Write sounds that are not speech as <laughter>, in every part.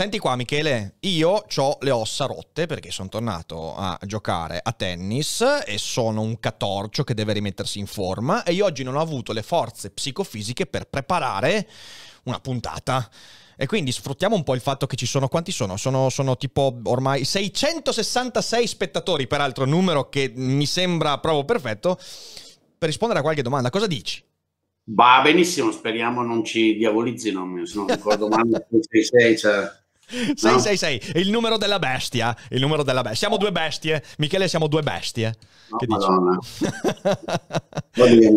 Senti qua Michele, io ho le ossa rotte perché sono tornato a giocare a tennis e sono un catorcio che deve rimettersi in forma e io oggi non ho avuto le forze psicofisiche per preparare una puntata. E quindi sfruttiamo un po' il fatto che ci sono, quanti sono? Sono, sono tipo ormai 666 spettatori, peraltro numero che mi sembra proprio perfetto, per rispondere a qualche domanda. Cosa dici? Va benissimo, speriamo non ci diavolizzino, se non ricordo male 666 <laughs> cioè 666 no. il numero della bestia. Il numero della bestia. Siamo due bestie, Michele. Siamo due bestie. No, che dici?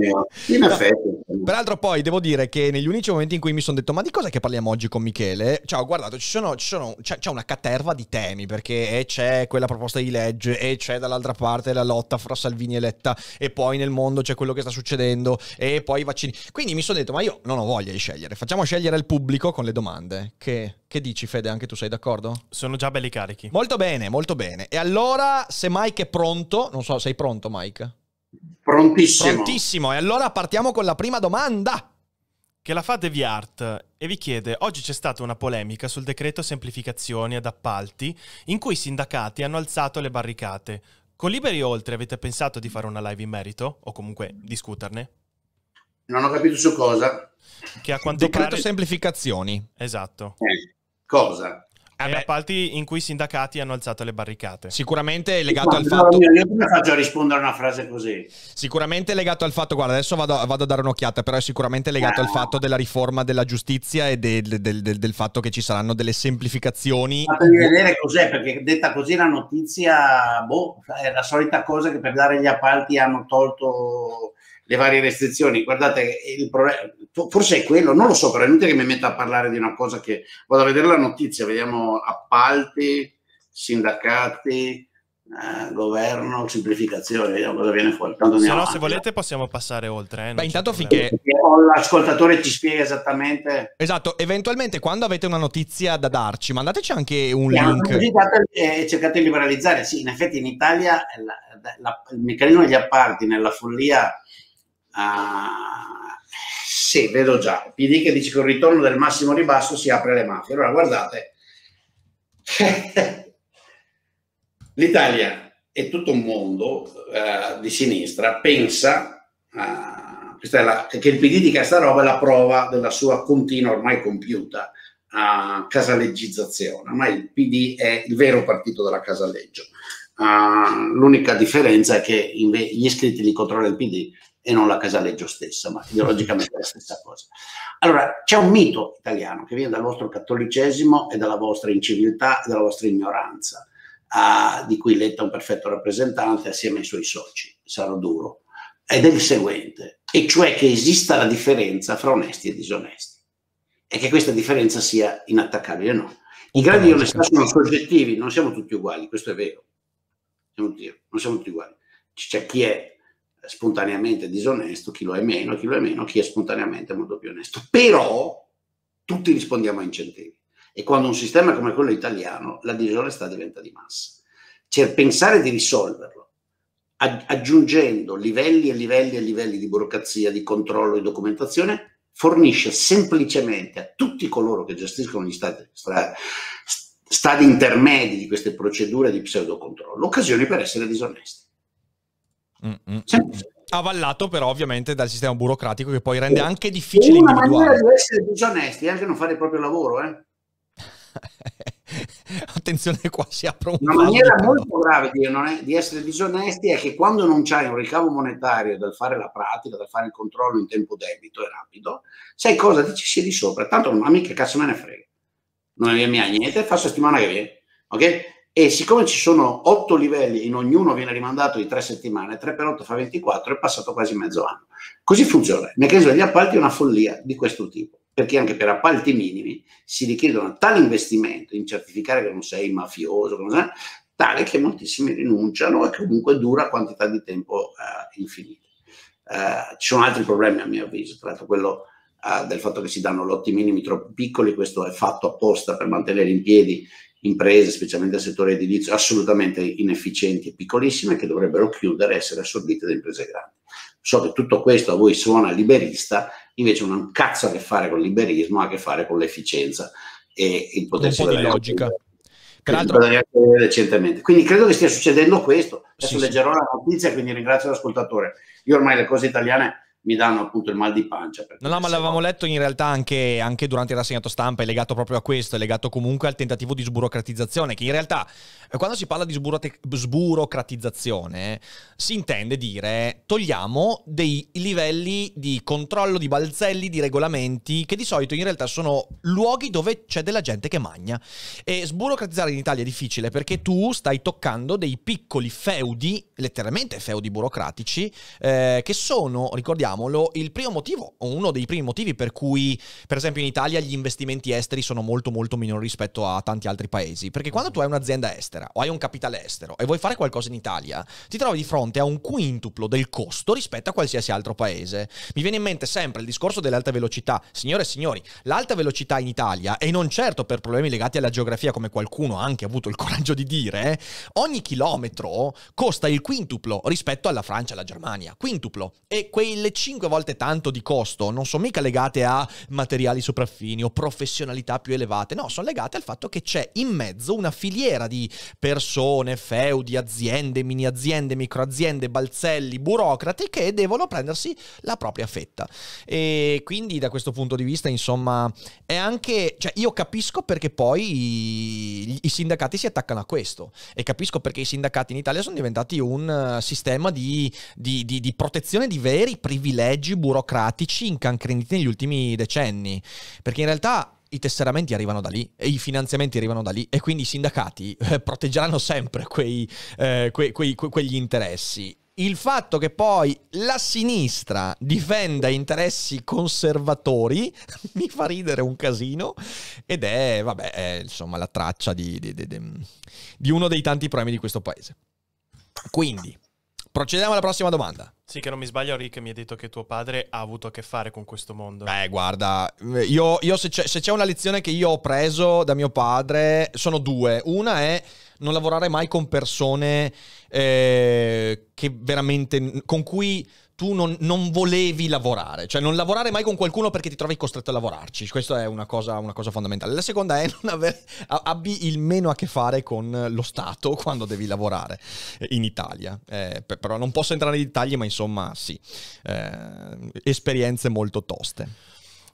<laughs> In effetti. Peraltro, poi devo dire che negli unici momenti in cui mi sono detto: Ma di cosa è che parliamo oggi con Michele? Cioè, ho guardato, ci sono, ci sono, c'è, c'è, una caterva di temi perché eh, c'è quella proposta di legge, e c'è dall'altra parte la lotta fra Salvini e Letta, e poi nel mondo c'è quello che sta succedendo, e poi i vaccini. Quindi mi sono detto: Ma io non ho voglia di scegliere. Facciamo scegliere il pubblico con le domande. Che, che dici, Fede? Anche anche tu sei d'accordo? Sono già belli carichi. Molto bene, molto bene. E allora, se Mike è pronto, non so, sei pronto Mike? Prontissimo. Prontissimo. E allora partiamo con la prima domanda. Che la fa DeviArt e vi chiede, oggi c'è stata una polemica sul decreto semplificazioni ad appalti in cui i sindacati hanno alzato le barricate. Con Liberi Oltre avete pensato di fare una live in merito o comunque discuterne? Non ho capito su cosa. Che a quanto decreto pare... semplificazioni. Esatto. Eh cosa? Eh appalti in cui i sindacati hanno alzato le barricate. Sicuramente è legato al fatto. Io come faccio a rispondere a una frase così? Sicuramente è legato al fatto. Guarda, adesso vado, vado a dare un'occhiata, però è sicuramente legato ah. al fatto della riforma della giustizia e del, del, del, del fatto che ci saranno delle semplificazioni. Fatemi vedere cos'è, perché detta così la notizia, boh, è la solita cosa che per dare gli appalti hanno tolto le varie restrizioni. Guardate, pro... forse è quello, non lo so, però è inutile che mi metta a parlare di una cosa che vado a vedere la notizia, vediamo appalti, sindacati, eh, governo, semplificazione, vediamo cosa viene fuori. Tanto se no, avanti. se volete possiamo passare oltre. Eh, Beh, intanto finché... L'ascoltatore ci spiega esattamente... Esatto, eventualmente quando avete una notizia da darci, mandateci anche un e link. e eh, cercate di liberalizzare, sì, in effetti in Italia la, la, la, il meccanismo degli appalti nella follia Ah, sì, vedo già. PD che dice che il ritorno del massimo ribasso si apre alle mafie. Allora, guardate, <laughs> l'Italia e tutto un mondo eh, di sinistra pensa eh, la, che il PD dica questa roba è la prova della sua continua, ormai compiuta, eh, ah, casaleggizzazione. Ma il PD è il vero partito della casaleggio. Uh, l'unica differenza è che gli iscritti li controlla il PD e non la Casaleggio stessa, ma ideologicamente è la stessa cosa. Allora, c'è un mito italiano che viene dal vostro cattolicesimo e dalla vostra inciviltà e dalla vostra ignoranza, a, di cui Letta è un perfetto rappresentante assieme ai suoi soci, sarò duro, ed è il seguente, e cioè che esista la differenza fra onesti e disonesti, e che questa differenza sia inattaccabile no. I gradi di onestà sono soggettivi, non siamo tutti uguali, questo è vero. Non siamo tutti uguali. C'è chi è spontaneamente disonesto, chi lo è meno, chi lo è meno, chi è spontaneamente molto più onesto. Però tutti rispondiamo a incentivi e quando un sistema come quello italiano la disonestà diventa di massa. Cioè, pensare di risolverlo aggiungendo livelli e livelli e livelli di burocrazia, di controllo e documentazione, fornisce semplicemente a tutti coloro che gestiscono gli stati, stra, stadi intermedi di queste procedure di pseudocontrollo occasioni per essere disonesti. Mm, mm, cioè, mm, Avallato però ovviamente dal sistema burocratico che poi rende anche difficile una individuare. Una maniera di essere disonesti è anche non fare il proprio lavoro. Eh? <laughs> Attenzione qua si apre un Una maniera molto grave di, è, di, essere disonesti è che quando non c'hai un ricavo monetario dal fare la pratica, dal fare il controllo in tempo debito e rapido, sai cosa ti ci di sopra, tanto a me che cazzo me ne frega. Non è mia niente, fa settimana che viene. Ok? e siccome ci sono otto livelli in ognuno viene rimandato di tre settimane, 3 per 8 fa 24, è passato quasi mezzo anno. Così funziona. Il meccanismo degli appalti è una follia di questo tipo, perché anche per appalti minimi si richiede un tale investimento in certificare che non sei mafioso, tale che moltissimi rinunciano e comunque dura quantità di tempo eh, infinita. Eh, ci sono altri problemi a mio avviso, tra l'altro quello eh, del fatto che si danno lotti minimi troppo piccoli, questo è fatto apposta per mantenere in piedi imprese, specialmente del settore edilizio, assolutamente inefficienti e piccolissime che dovrebbero chiudere e essere assorbite da imprese grandi. So che tutto questo a voi suona liberista, invece non ha un cazzo a che fare con il liberismo, ha a che fare con l'efficienza e il potersi un di logica. recentemente. Quindi credo che stia succedendo questo. Adesso sì, leggerò sì. la notizia, quindi ringrazio l'ascoltatore. Io ormai le cose italiane mi danno appunto il mal di pancia. No, no, ma l'avevamo letto in realtà anche, anche durante il rassegnato stampa, è legato proprio a questo, è legato comunque al tentativo di sburocratizzazione, che in realtà eh, quando si parla di sburocratizzazione si intende dire togliamo dei livelli di controllo, di balzelli, di regolamenti, che di solito in realtà sono luoghi dove c'è della gente che magna. E sburocratizzare in Italia è difficile perché tu stai toccando dei piccoli feudi, letteralmente feudi burocratici, eh, che sono, ricordiamo, diciamolo, il primo motivo, o uno dei primi motivi per cui, per esempio in Italia, gli investimenti esteri sono molto molto minori rispetto a tanti altri paesi. Perché quando tu hai un'azienda estera o hai un capitale estero e vuoi fare qualcosa in Italia, ti trovi di fronte a un quintuplo del costo rispetto a qualsiasi altro paese. Mi viene in mente sempre il discorso dell'alta velocità. Signore e signori, l'alta velocità in Italia, e non certo per problemi legati alla geografia come qualcuno ha anche avuto il coraggio di dire, eh, ogni chilometro costa il quintuplo rispetto alla Francia e alla Germania. Quintuplo. E quelle 5 5 volte tanto di costo non sono mica legate a materiali sopraffini o professionalità più elevate, no, sono legate al fatto che c'è in mezzo una filiera di persone, feudi, aziende, mini aziende, micro aziende, balzelli, burocrati che devono prendersi la propria fetta. E quindi da questo punto di vista, insomma, è anche, cioè io capisco perché poi i, i sindacati si attaccano a questo e capisco perché i sindacati in Italia sono diventati un eh, sistema di, di, di, di protezione di veri privilegi leggi burocratici incancreniti negli ultimi decenni, perché in realtà i tesseramenti arrivano da lì e i finanziamenti arrivano da lì e quindi i sindacati eh, proteggeranno sempre quei, eh, que, quei, que, quegli interessi. Il fatto che poi la sinistra difenda interessi conservatori <laughs> mi fa ridere un casino ed è, vabbè, è, insomma la traccia di, di, di, di uno dei tanti problemi di questo paese. Quindi, Procediamo alla prossima domanda. Sì, che non mi sbaglio, Rick mi ha detto che tuo padre ha avuto a che fare con questo mondo. Beh, guarda, eh, io, io se, c'è, se c'è una lezione che io ho preso da mio padre, sono due. Una è non lavorare mai con persone eh, che veramente con cui tu non, non, volevi lavorare, cioè non lavorare mai con qualcuno perché ti trovi costretto a lavorarci, questa è una cosa, una cosa fondamentale. La seconda è <laughs> non avere, abbi il meno a che fare con lo Stato <laughs> quando devi lavorare eh, in Italia, eh, però non posso entrare nei dettagli, ma insomma sì, eh, esperienze molto toste.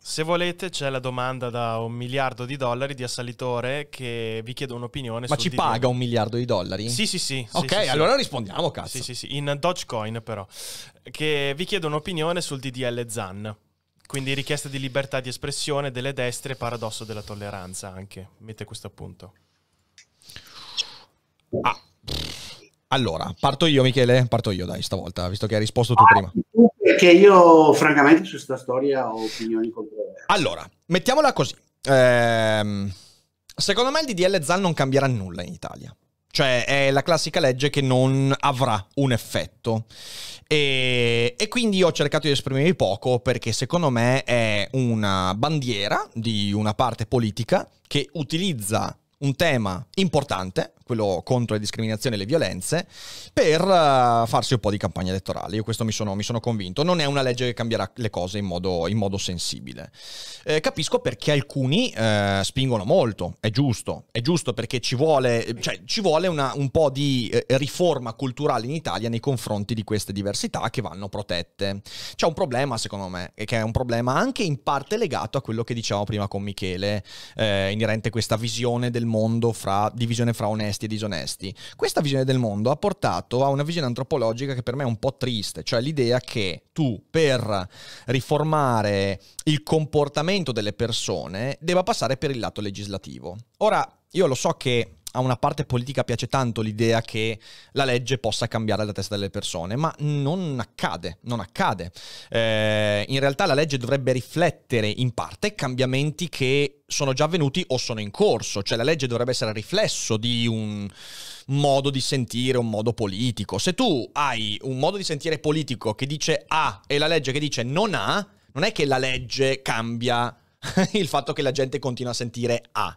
Se volete c'è la domanda da un miliardo di dollari di assalitore che vi chiede un'opinione. Ma ci paga un miliardo di dollari? Sì, sì, sì. Ok, sì, sì, allora sì. rispondiamo, cazzo. Sì, sì, sì, in Dogecoin però. Che vi chiede un'opinione sul DDL ZAN. Quindi richiesta di libertà di espressione delle destre, paradosso della tolleranza anche. Mette questo appunto. Ah, allora, parto io Michele, parto io dai stavolta, visto che hai risposto tu ah, prima. Perché io francamente su questa storia ho opinioni controverse. Allora, mettiamola così. Ehm, secondo me il DDL ZAN non cambierà nulla in Italia. Cioè è la classica legge che non avrà un effetto. E, e, quindi ho cercato di esprimermi poco perché secondo me è una bandiera di una parte politica che utilizza un tema importante quello contro le discriminazioni e le violenze, per uh, farsi un po' di campagna elettorale. Io questo mi sono, mi sono, convinto. Non è una legge che cambierà le cose in modo, in modo sensibile. Eh, capisco perché alcuni eh, spingono molto, è giusto, è giusto perché ci vuole, cioè, ci vuole una, un po' di eh, riforma culturale in Italia nei confronti di queste diversità che vanno protette. C'è un problema, secondo me, e che è un problema anche in parte legato a quello che dicevamo prima con Michele, eh, inerente a questa visione del mondo fra divisione fra onesti onesti e disonesti. Questa visione del mondo ha portato a una visione antropologica che per me è un po' triste, cioè l'idea che tu per riformare il comportamento delle persone debba passare per il lato legislativo. Ora, io lo so che a una parte politica piace tanto l'idea che la legge possa cambiare la testa delle persone, ma non accade, non accade. Eh, in realtà la legge dovrebbe riflettere in parte cambiamenti che sono già avvenuti o sono in corso, cioè la legge dovrebbe essere riflesso di un modo di sentire, un modo politico. Se tu hai un modo di sentire politico che dice A e la legge che dice non A, non è che la legge cambia <laughs> il fatto che la gente continua a sentire A.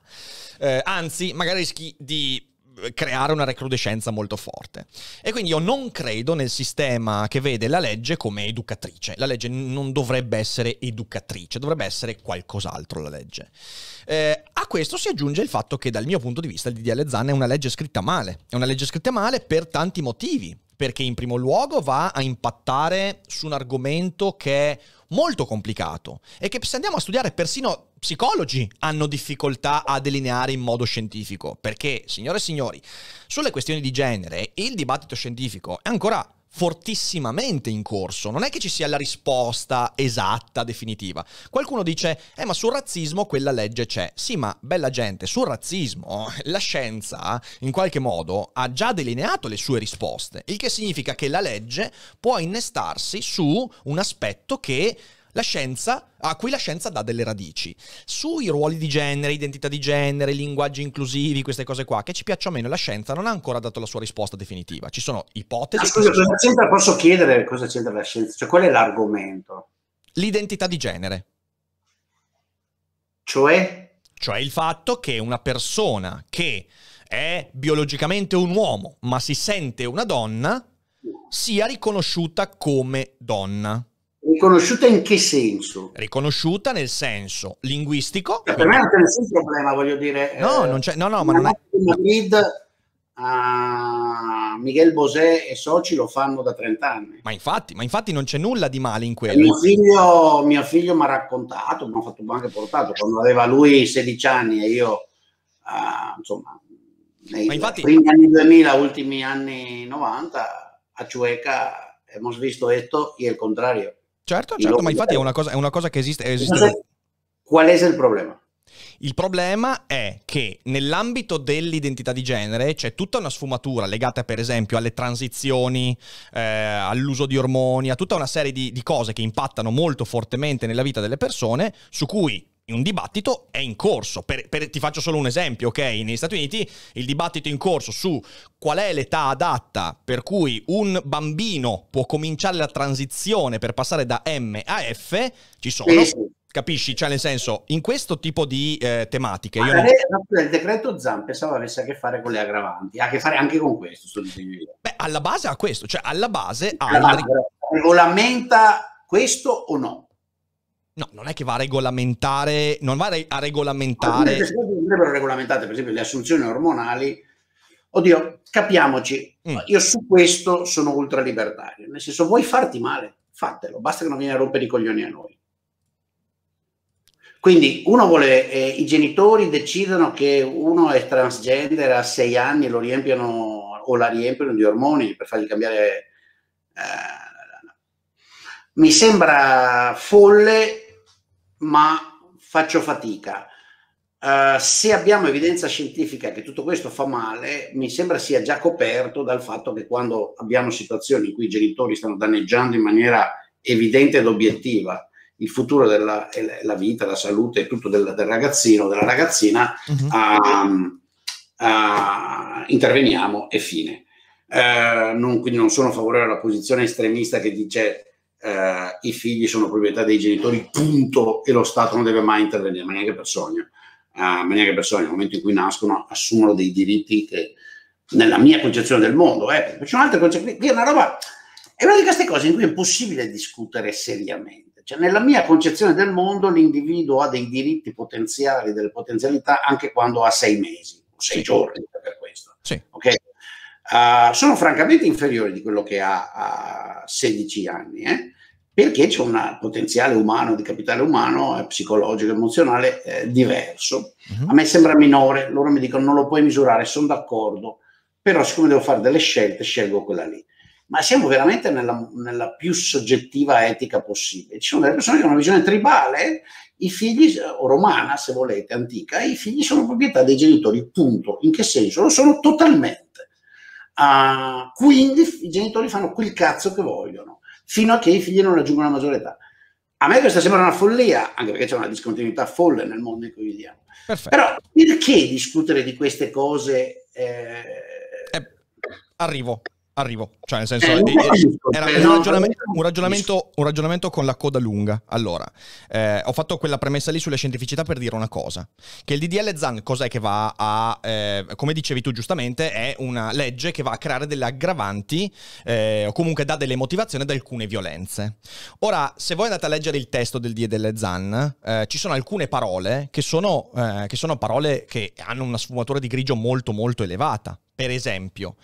Eh, anzi, magari rischi di eh, creare una recrudescenza molto forte. E quindi io non credo nel sistema che vede la legge come educatrice. La legge non dovrebbe essere educatrice, dovrebbe essere qualcos'altro la legge. Eh, a questo si aggiunge il fatto che dal mio punto di vista il DDL Zan è una legge scritta male. È una legge scritta male per tanti motivi perché in primo luogo va a impattare su un argomento che è molto complicato e che se andiamo a studiare persino psicologi hanno difficoltà a delineare in modo scientifico, perché signore e signori, sulle questioni di genere il dibattito scientifico è ancora fortissimamente in corso, non è che ci sia la risposta esatta, definitiva. Qualcuno dice, eh ma sul razzismo quella legge c'è. Sì, ma bella gente, sul razzismo eh, la scienza in qualche modo ha già delineato le sue risposte, il che significa che la legge può innestarsi su un aspetto che la scienza, a cui la scienza dà delle radici. Sui ruoli di genere, identità di genere, linguaggi inclusivi, queste cose qua, che ci piacciono o meno, la scienza non ha ancora dato la sua risposta definitiva. Ci sono ipotesi... Ma ah, scusa, cosa c'entra, posso chiedere cosa c'entra la scienza? Cioè, qual è l'argomento? L'identità di genere. Cioè? Cioè il fatto che una persona che è biologicamente un uomo, ma si sente una donna, sia riconosciuta come donna. Riconosciuta in che senso? Riconosciuta nel senso linguistico. Cioè, per me non c'è nessun problema, voglio dire. No, eh, non c'è, no, no, ma non è... Madrid a ah, Miguel Bosè e soci lo fanno da 30 anni. Ma infatti, ma infatti non c'è nulla di male in quello. Mio figlio, mio figlio mi ha raccontato, mi ha fatto anche portato, quando aveva lui 16 anni e io, uh, insomma, nei infatti... primi anni 2000, ultimi anni 90, a Ciueca abbiamo visto questo e il contrario. Certo, certo, ma infatti è una cosa, è una cosa che esiste. esiste. Qual è il problema? Il problema è che nell'ambito dell'identità di genere c'è tutta una sfumatura legata per esempio alle transizioni, eh, all'uso di ormoni, a tutta una serie di, di cose che impattano molto fortemente nella vita delle persone, su cui un dibattito è in corso. Per, per, ti faccio solo un esempio, ok? Negli Stati Uniti il dibattito è in corso su qual è l'età adatta per cui un bambino può cominciare la transizione per passare da M a F, ci sono... Sì. Capisci? Cioè, nel senso, in questo tipo di eh, tematiche. Io non... Il decreto Zan pensavo avesse a che fare con le aggravanti, ha a che fare anche con questo. Beh, alla base ha questo, cioè alla base ha. Alla... Regolamenta questo o no? No, non è che va a regolamentare, non va a regolamentare. Andrebbero regolamentate, per esempio, le assunzioni ormonali. Oddio, capiamoci, mm. io su questo sono ultralibertario, nel senso vuoi farti male, fatelo, basta che non vieni a rompere i coglioni a noi. Quindi uno vuole, eh, i genitori decidono che uno è transgender a sei anni e lo riempiono o la riempiono di ormoni per fargli cambiare eh, mi sembra folle ma faccio fatica. Uh, se abbiamo evidenza scientifica che tutto questo fa male, mi sembra sia già coperto dal fatto che quando abbiamo situazioni in cui i genitori stanno danneggiando in maniera evidente ed obiettiva il futuro della la vita, la salute e tutto del, del, ragazzino, della ragazzina, uh-huh. um, uh, interveniamo e fine. Uh, non, quindi non sono favorevole alla posizione estremista che dice eh, i figli sono proprietà dei genitori, punto, e lo Stato non deve mai intervenire, ma neanche per sogno. Uh, ma neanche per sogno, nel momento in cui nascono, assumono dei diritti che nella mia concezione del mondo, eh, c'è un'altra concezione, è una roba, è una di queste cose in cui è impossibile discutere seriamente. Cioè, nella mia concezione del mondo, l'individuo ha dei diritti potenziali, delle potenzialità, anche quando ha sei mesi o sei sì. giorni per questo. Sì. Okay? Ah, sono francamente inferiori di quello che ha a 16 anni, eh? perché c'è un potenziale umano, di capitale umano, eh, psicologico, emozionale eh, diverso. Uh-huh. A me sembra minore, loro mi dicono non lo puoi misurare, sono d'accordo, però siccome devo fare delle scelte, scelgo quella lì. Ma siamo veramente nella, nella più soggettiva etica possibile. Ci sono delle persone che hanno una visione tribale, i figli, eh, o romana se volete, antica, i figli sono proprietà dei genitori, punto. In che senso? Lo sono totalmente. Uh, quindi i genitori fanno quel cazzo che vogliono, fino a che i figli non raggiungono la maggiore età. A me questa sembra una follia, anche perché c'è una discontinuità folle nel mondo in cui viviamo. Perfetto. Però perché discutere di queste cose? Eh... Eh, arrivo. Arrivo, cioè nel senso eh, eh, eh era eh, un, ragionamento, un, ragionamento, un, ragionamento, con la coda lunga. Allora, eh, ho fatto quella premessa lì sulla scientificità per dire una cosa, che il DDL Zan cos'è che va a, eh, come dicevi tu giustamente, è una legge che va a creare delle aggravanti o comunque dà delle motivazioni ad alcune violenze. Ora, se voi andate a leggere il testo del DDL Zan, ci sono alcune parole che sono, che sono parole che hanno una sfumatura di grigio molto molto elevata. Per esempio,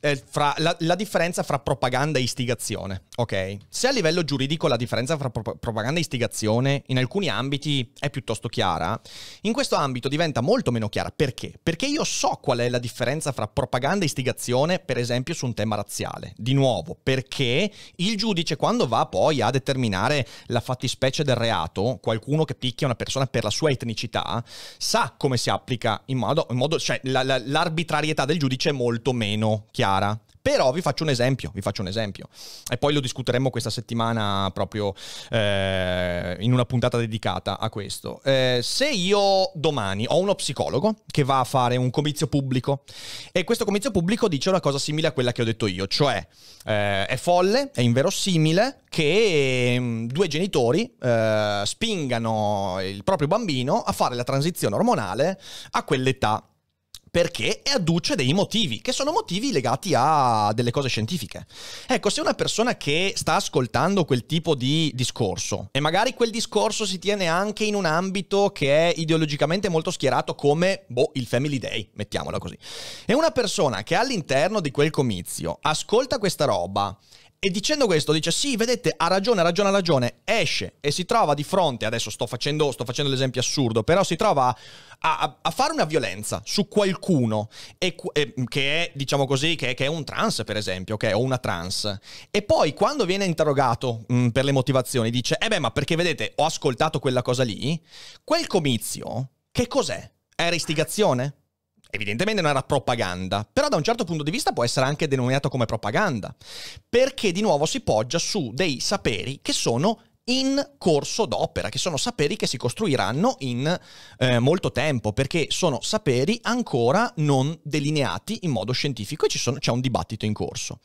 eh, la, la, differenza fra propaganda e istigazione, ok? Se a livello giuridico la differenza fra pro- propaganda e istigazione in alcuni ambiti è piuttosto chiara, in questo ambito diventa molto meno chiara. Perché? Perché io so qual è la differenza fra propaganda e istigazione, per esempio, su un tema razziale. Di nuovo, perché il giudice quando va poi a determinare la fattispecie del reato, qualcuno che picchia una persona per la sua etnicità, sa come si applica in modo, in modo cioè la, la, l'arbitrarietà del giudice giudice molto meno chiara. Però vi faccio un esempio, vi faccio un esempio. E poi lo discuteremo questa settimana proprio eh, in una puntata dedicata a questo. Eh, se io domani ho uno psicologo che va a fare un comizio pubblico e questo comizio pubblico dice una cosa simile a quella che ho detto io, cioè eh, è folle, è inverosimile che mm, due genitori eh, spingano il proprio bambino a fare la transizione ormonale a quell'età perché e adduce dei motivi, che sono motivi legati a delle cose scientifiche. Ecco, se una persona che sta ascoltando quel tipo di discorso e magari quel discorso si tiene anche in un ambito che è ideologicamente molto schierato come, boh, il Family Day, mettiamola così, e una persona che all'interno di quel comizio ascolta questa roba e dicendo questo dice sì, vedete, ha ragione, ha ragione, ha ragione, esce e si trova di fronte, adesso sto facendo, sto facendo l'esempio assurdo, però si trova a, a, a fare una violenza su qualcuno e, e, mm, che è, diciamo così, che che è, un trans per esempio, okay, o una trans. E poi quando viene interrogato mh, mm, per le motivazioni dice, eh beh ma perché vedete, ho ascoltato quella cosa lì, quel comizio, che cos'è? Era istigazione? Evidentemente non era propaganda, però da un certo punto di vista può essere anche denominato come propaganda, perché di nuovo si poggia su dei saperi che sono in corso d'opera, che sono saperi che si costruiranno in eh, molto tempo, perché sono saperi ancora non delineati in modo scientifico e sono, c'è un dibattito in corso.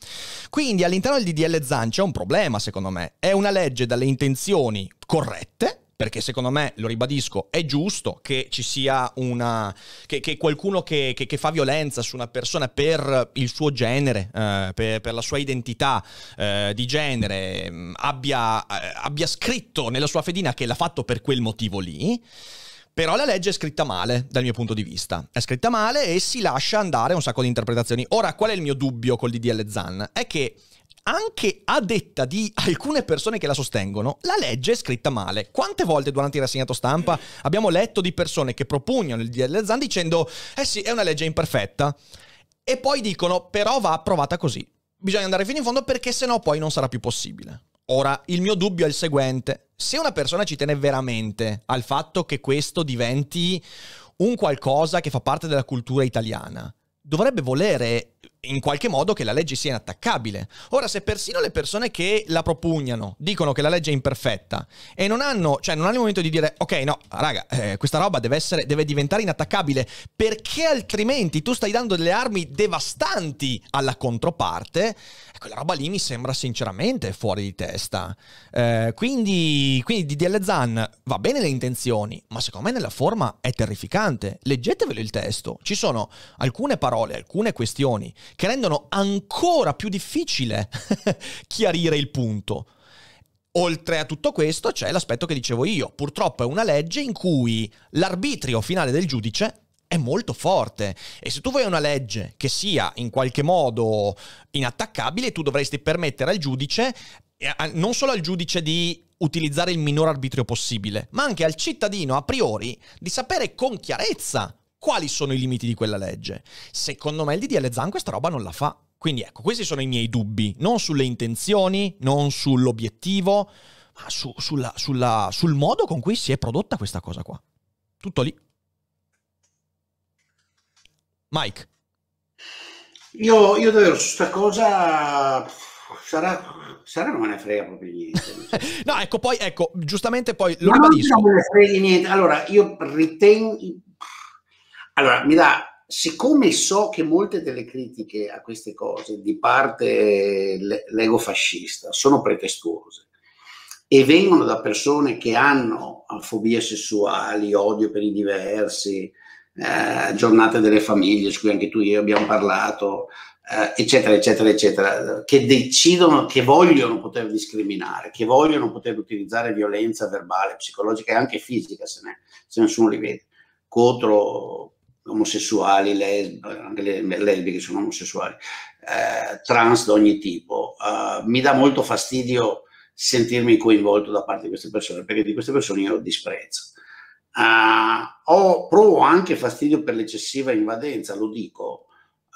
Quindi all'interno del DDL Zan c'è un problema, secondo me. È una legge dalle intenzioni corrette, perché secondo me, lo ribadisco, è giusto che ci sia una... che, che qualcuno che, che, che, fa violenza su una persona per il suo genere, eh, per, per, la sua identità eh, di genere, mm, abbia, eh, abbia scritto nella sua fedina che l'ha fatto per quel motivo lì. Però la legge è scritta male, dal mio punto di vista. È scritta male e si lascia andare un sacco di interpretazioni. Ora, qual è il mio dubbio col DDL Zan? È che anche a detta di alcune persone che la sostengono, la legge è scritta male. Quante volte durante il rassegnato stampa abbiamo letto di persone che propugnano il DL Zan dicendo "Eh sì, è una legge imperfetta" e poi dicono "però va approvata così". Bisogna andare fino in fondo perché sennò poi non sarà più possibile. Ora, il mio dubbio è il seguente: se una persona ci tiene veramente al fatto che questo diventi un qualcosa che fa parte della cultura italiana, dovrebbe volere in qualche modo che la legge sia inattaccabile. Ora, se persino le persone che la propugnano dicono che la legge è imperfetta e non hanno, cioè non hanno il momento di dire ok, no, raga, eh, questa roba deve, essere, deve diventare inattaccabile, perché altrimenti tu stai dando delle armi devastanti alla controparte, quella roba lì mi sembra sinceramente fuori di testa. Eh, quindi, quindi DDL Zan va bene le intenzioni, ma secondo me nella forma è terrificante. Leggetevelo il testo, ci sono alcune parole, alcune questioni che rendono ancora più difficile <laughs> chiarire il punto. Oltre a tutto questo c'è l'aspetto che dicevo io, purtroppo è una legge in cui l'arbitrio finale del giudice è molto forte e se tu vuoi una legge che sia in qualche modo inattaccabile, tu dovresti permettere al giudice, eh, non solo al giudice di utilizzare il minor arbitrio possibile, ma anche al cittadino a priori di sapere con chiarezza quali sono i limiti di quella legge. Secondo me il DDL Zan questa roba non la fa. Quindi ecco, questi sono i miei dubbi, non sulle intenzioni, non sull'obiettivo, ma su, sulla, sulla, sul modo con cui si è prodotta questa cosa qua. Tutto lì. Mike. Io, io davvero su questa cosa sarà, sarà non me ne frega proprio niente. <laughs> no, ecco, poi, ecco, giustamente poi lo Ma ribadisco. Non me ne frega niente. Allora, io ritengo... Allora, mi dà siccome so che molte delle critiche a queste cose di parte lego fascista sono pretestuose e vengono da persone che hanno fobie sessuali, odio per i diversi, eh, giornate delle famiglie, su cui anche tu e io abbiamo parlato, eh, eccetera, eccetera, eccetera, che decidono, che vogliono poter discriminare, che vogliono poter utilizzare violenza verbale, psicologica e anche fisica, se, ne, se nessuno li vede, contro omosessuali, lesb- anche le lesbiche sono omosessuali, eh, trans di ogni tipo. Eh, mi dà molto fastidio sentirmi coinvolto da parte di queste persone, perché di queste persone io disprezzo. Uh, ho, provo anche fastidio per l'eccessiva invadenza, lo dico,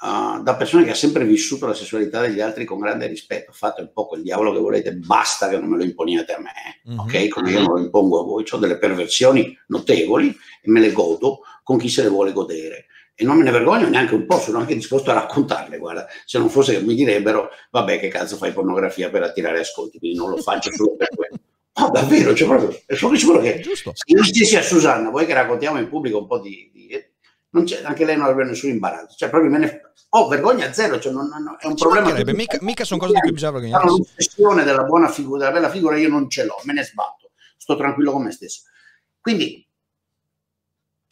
uh, da persona che ha sempre vissuto la sessualità degli altri con grande rispetto. Fate un po' quel diavolo che volete, basta che non me lo imponiate a me, mm-hmm. ok? Come io non lo impongo a voi, ho delle perversioni notevoli e me le godo con chi se le vuole godere. E non me ne vergogno neanche un po', sono anche disposto a raccontarle, guarda, se non fosse che mi direbbero, vabbè che cazzo fai pornografia per attirare ascolti, quindi non lo faccio solo per quello. Ah, davvero? Cioè, proprio, sono sicuro che Giusto. se io stessi a Susanna, vuoi che raccontiamo in pubblico un po' di... di eh, anche lei non avrebbe nessun imbarazzo. Cioè, proprio me ne... Oh, vergogna zero, cioè, non, non, è un Ci problema. Che... Mica, mica sono cose di cui bisogna vergognarsi. L'ossessione della buona figura, della bella figura io non ce l'ho, me ne sbatto, sto tranquillo con me stesso. Quindi,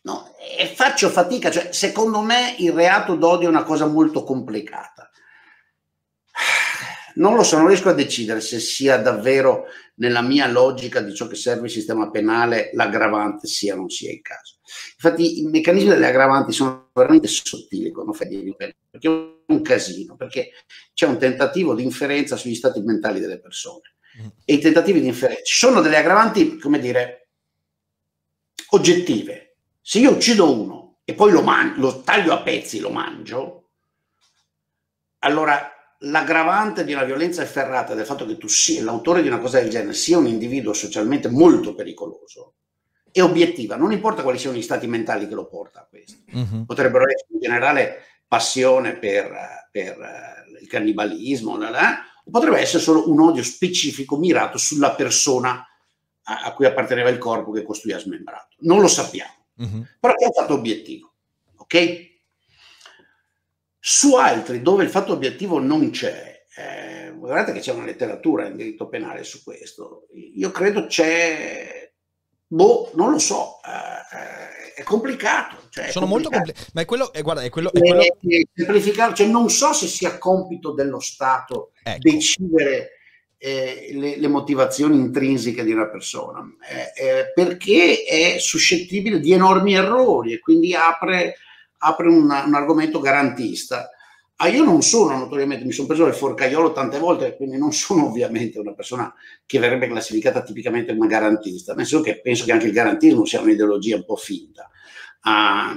no, e faccio fatica, cioè, secondo me il reato d'odio è una cosa molto complicata non lo so, non riesco a decidere se sia davvero nella mia logica di ciò che serve il sistema penale l'aggravante sia o non sia il caso. Infatti i meccanismi delle aggravanti sono veramente sottili quando fai di perché è un casino, perché c'è un tentativo di inferenza sugli stati mentali delle persone. Mm. E i tentativi di inferenza sono delle aggravanti, come dire, oggettive. Se io uccido uno e poi lo, man- lo taglio a pezzi, lo mangio, allora l'aggravante di una violenza efferrata del fatto che tu sia l'autore di una cosa del genere, sia un individuo socialmente molto pericoloso, è obiettiva, non importa quali siano gli stati mentali che lo portano a questo. Mm-hmm. Potrebbero essere in generale passione per, per uh, il cannibalismo, là, là, potrebbe essere solo un odio specifico mirato sulla persona a, a cui apparteneva il corpo che costui ha smembrato. Non lo sappiamo, mm-hmm. però è stato obiettivo. Ok? Su altri dove il fatto obiettivo non c'è, eh, guardate che c'è una letteratura in diritto penale su questo, io credo c'è, boh, non lo so, eh, eh è complicato. Cioè Sono è complicato. molto complicati, ma è quello, è, eh, guarda, è quello... È quello... semplificare, cioè non so se sia compito dello Stato ecco. decidere eh, le, le, motivazioni intrinseche di una persona, eh, eh, perché è suscettibile di enormi errori e quindi apre apre una, un argomento garantista. Ah, io non sono notoriamente, mi sono preso il forcaiolo tante volte, quindi non sono ovviamente una persona che verrebbe classificata tipicamente come garantista, nel senso che penso che anche il garantismo sia un'ideologia un po' finta. Ah,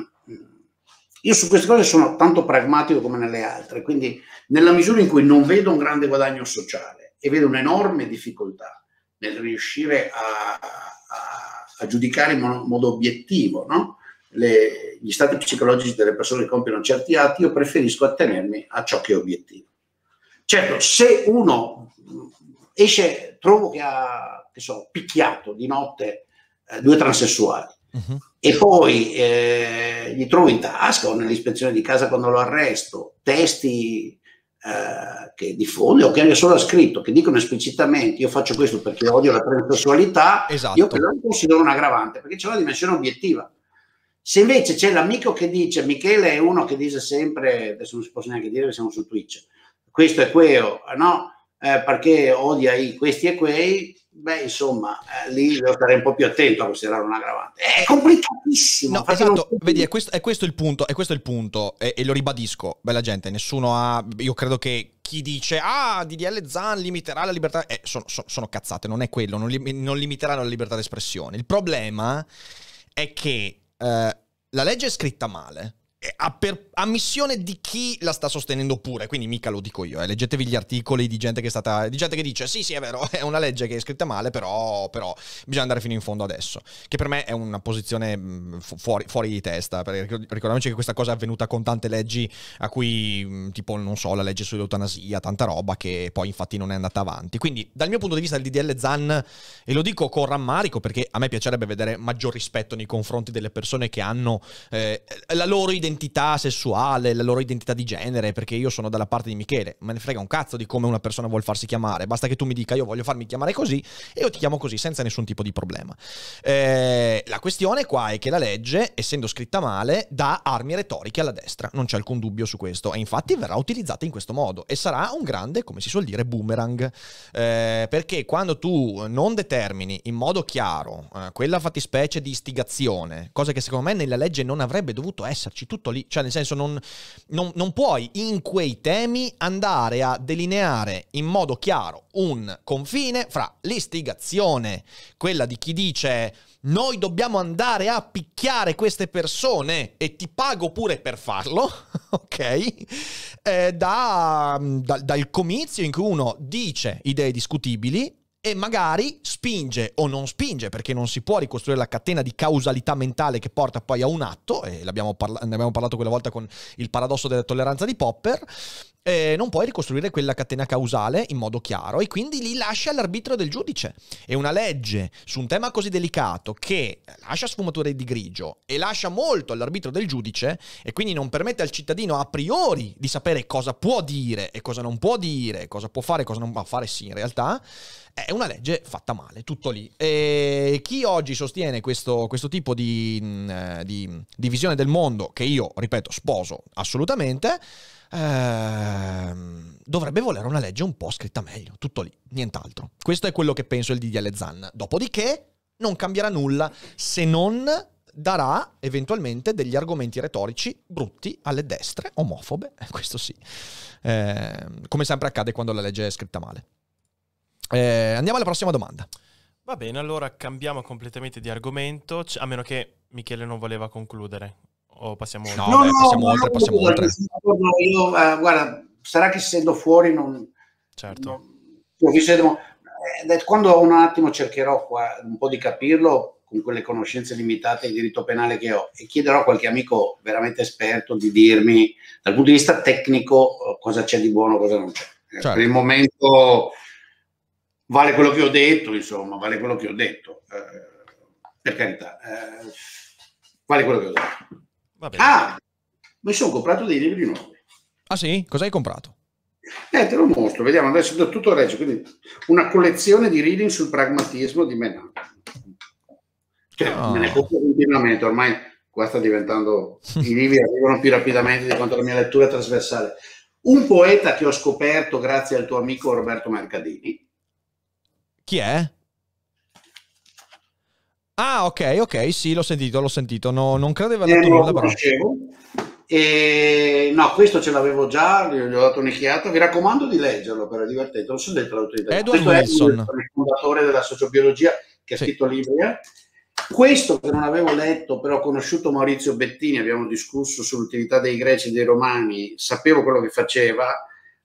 io su queste cose sono tanto pragmatico come nelle altre, quindi nella misura in cui non vedo un grande guadagno sociale e vedo un'enorme difficoltà nel riuscire a, a, a giudicare in modo obiettivo, no? le, gli stati psicologici delle persone che compiono certi atti, io preferisco attenermi a ciò che è obiettivo. Certo, se uno esce, trovo che ha, che so, picchiato di notte eh, due transessuali, Uh-huh. e poi eh, gli trovo in tasca o nell'ispezione di casa quando lo arresto testi eh, che diffonde o che anche solo ha scritto che dicono esplicitamente io faccio questo perché odio la transessualità esatto. io però lo considero un aggravante perché c'è una dimensione obiettiva se invece c'è l'amico che dice, Michele è uno che dice sempre, adesso non si può neanche dire che siamo su Twitch, questo è quello, no? Eh, perché odia i questi e quei, beh insomma eh, lì devo stare un po' più attento a considerare un aggravante. È complicatissimo. No, esatto, non... vedi, è questo, è questo, il punto, è questo il punto e, e lo ribadisco, bella gente, nessuno ha, io credo che chi dice ah DDL Zan limiterà la libertà eh, sono, sono, sono, cazzate non è quello non, li, non limiteranno la libertà d'espressione il problema è che eh, la legge è scritta male, eh, a, per, a, missione di chi la sta sostenendo pure, quindi mica lo dico io, eh. leggetevi gli articoli di gente che è stata di gente che dice "Sì, sì, è vero, <laughs> è una legge che è scritta male, però, però bisogna andare fino in fondo adesso", che per me è una posizione mm, fuori, fuori di testa, perché ricordiamoci che questa cosa è avvenuta con tante leggi a cui mm, tipo non so, la legge sull'eutanasia, tanta roba che poi infatti non è andata avanti. Quindi, dal mio punto di vista il DDL Zan e lo dico con rammarico perché a me piacerebbe vedere maggior rispetto nei confronti delle persone che hanno eh, la loro identità identità sessuale, la loro identità di genere, perché io sono dalla parte di Michele, me ne frega un cazzo di come una persona vuol farsi chiamare, basta che tu mi dica io voglio farmi chiamare così e io ti chiamo così senza nessun tipo di problema. Eh, la questione qua è che la legge, essendo scritta male, dà armi retoriche alla destra, non c'è alcun dubbio su questo, e infatti verrà utilizzata in questo modo e sarà un grande, come si suol dire, boomerang, eh, perché quando tu non determini in modo chiaro eh, quella fattispecie di istigazione, cosa che secondo me nella legge non avrebbe dovuto esserci, tu tutto lì, cioè nel senso non, non, non puoi in quei temi andare a delineare in modo chiaro un confine fra l'istigazione, quella di chi dice noi dobbiamo andare a picchiare queste persone e ti pago pure per farlo, <laughs> ok? Eh, da, da, dal comizio in cui uno dice idee discutibili e magari spinge o non spinge, perché non si può ricostruire la catena di causalità mentale che porta poi a un atto, e parla- ne abbiamo parlato quella volta con il paradosso della tolleranza di Popper, eh, non puoi ricostruire quella catena causale in modo chiaro e quindi li lascia all'arbitro del giudice. E una legge su un tema così delicato che lascia sfumature di grigio e lascia molto all'arbitro del giudice e quindi non permette al cittadino a priori di sapere cosa può dire e cosa non può dire, cosa può fare e cosa non può fare, sì, in realtà, è una legge fatta male, tutto lì. E chi oggi sostiene questo, questo tipo di, mm, eh, di, di visione del mondo, che io, ripeto, sposo assolutamente, ehm, dovrebbe volere una legge un po' scritta meglio, tutto lì, nient'altro. Questo è quello che penso il DDL Zan. Dopodiché non cambierà nulla se non darà eventualmente degli argomenti retorici brutti alle destre, omofobe, eh, questo sì, eh, come sempre accade quando la legge è scritta male. Eh, andiamo alla prossima domanda. Va bene, allora cambiamo completamente di argomento, a meno che Michele non voleva concludere o passiamo oltre? No, no, beh, passiamo no, oltre, passiamo Io, eh, guarda, sarà che essendo fuori non... Certo. Non, non, eh, eh, quando un attimo cercherò qua un po' di capirlo con quelle conoscenze limitate di diritto penale che ho e chiederò a qualche amico veramente esperto di dirmi dal punto di vista tecnico cosa c'è di buono, cosa non c'è. Eh, certo. Per il momento vale quello che ho detto, insomma, vale quello che ho detto, eh, per carità, eh, vale quello che ho detto. Ah, mi sono comprato dei libri nuovi. Ah sì? Cosa hai comprato? Eh, te lo mostro, vediamo adesso da tutto reggio, quindi una collezione di reading sul pragmatismo di Menard. Cioè, oh. me ne compro continuamente, ormai qua sta diventando, <laughs> i libri arrivano più rapidamente di quanto la mia lettura trasversale. Un poeta che ho scoperto grazie al tuo amico Roberto Mercadini. Chi è? Ah, ok, ok, sì, l'ho sentito, l'ho sentito. No, non credeva eh, di non conoscevo. E... No, questo ce l'avevo già, gli ho dato un'occhiata. Vi raccomando di leggerlo, però è divertente. Non sono detto traduttore italiano. Edward questo Wilson. è il fondatore della sociobiologia che ha sì. scritto Libria. Eh. Questo che non avevo letto, però ho conosciuto Maurizio Bettini, abbiamo discusso sull'utilità dei greci e dei romani, sapevo quello che faceva,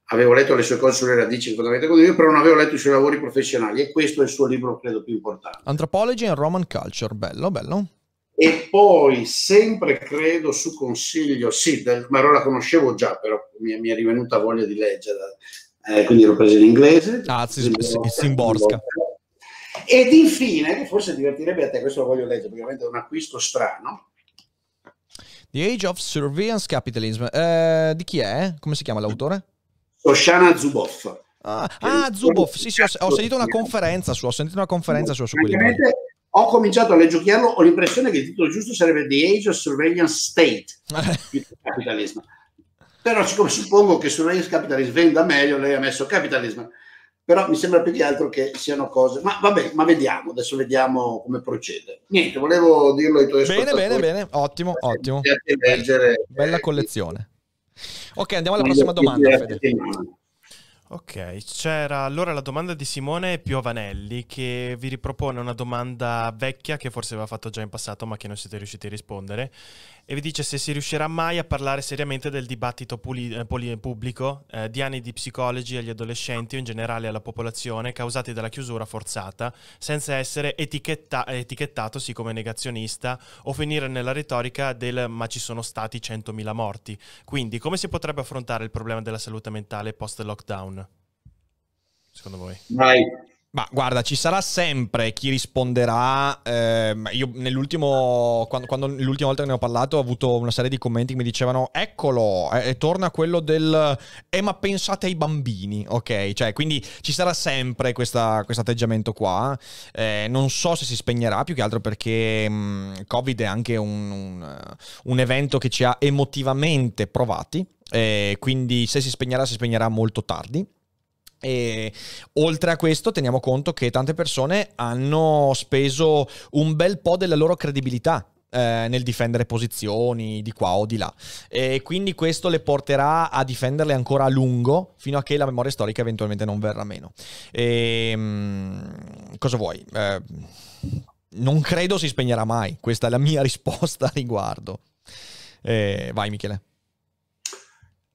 avevo letto le sue cose sulle radici fondamentalmente con Dio, però non avevo letto i suoi lavori professionali e questo è il suo libro credo più importante. Anthropology and Roman Culture, bello, bello. E poi sempre credo su consiglio, sì, del, ma allora la conoscevo già, però mi, mi è rivenuta voglia di leggere eh, quindi l'ho presa in inglese. Ah, Simborska. Ed infine, forse divertirebbe a te, questo lo voglio leggere, perché ovviamente è un acquisto strano. The Age of Surveillance Capitalism, eh, di chi è? Come si chiama l'autore? Shoshana Zuboff. Ah, ah Zuboff, sì, sì, ho, ho, sentito una conferenza sua, ho sentito una conferenza sua su quelli. Ho cominciato a leggiochiarlo, ho l'impressione che il titolo giusto sarebbe The Age of Surveillance State, <laughs> capitalismo. Però siccome suppongo che Surveillance Capitalism venda meglio, lei ha messo capitalismo. Però mi sembra più che altro che siano cose... Ma vabbè, ma vediamo, adesso vediamo come procede. Niente, volevo dirlo ai tuoi Bene, bene, bene, ottimo, ottimo. Leggere, Bella eh, collezione Ok, andiamo alla prossima domanda. Ok, c'era allora la domanda di Simone Piovanelli che vi ripropone una domanda vecchia che forse aveva fatto già in passato ma che non siete riusciti a rispondere e vi dice se si riuscirà mai a parlare seriamente del dibattito eh, eh, pubblico eh, di anni di psicologi agli adolescenti o in generale alla popolazione causati dalla chiusura forzata, senza essere etichetta- eh, sì come negazionista o finire nella retorica del ma ci sono stati 100.000 morti. Quindi come si potrebbe affrontare il problema della salute mentale post lockdown? Secondo voi? Vai. Ma guarda, ci sarà sempre chi risponderà. Eh, io nell'ultimo, quando, quando, l'ultima volta ne ho parlato, ho avuto una serie di commenti che mi dicevano: Eccolo, eh, torna quello del eh, ma pensate ai bambini, ok? Cioè, quindi ci sarà sempre questo atteggiamento qua. Eh, non so se si spegnerà più che altro perché mh, mm, Covid è anche un, un, un evento che ci ha emotivamente provati. Eh, quindi se si spegnerà si spegnerà molto tardi e oltre a questo teniamo conto che tante persone hanno speso un bel po' della loro credibilità eh, nel difendere posizioni di qua o di là e quindi questo le porterà a difenderle ancora a lungo fino a che la memoria storica eventualmente non verrà meno. E, ehm, cosa vuoi? Eh, non credo si spegnerà mai, questa è la mia <laughs> risposta a riguardo. Eh, vai Michele.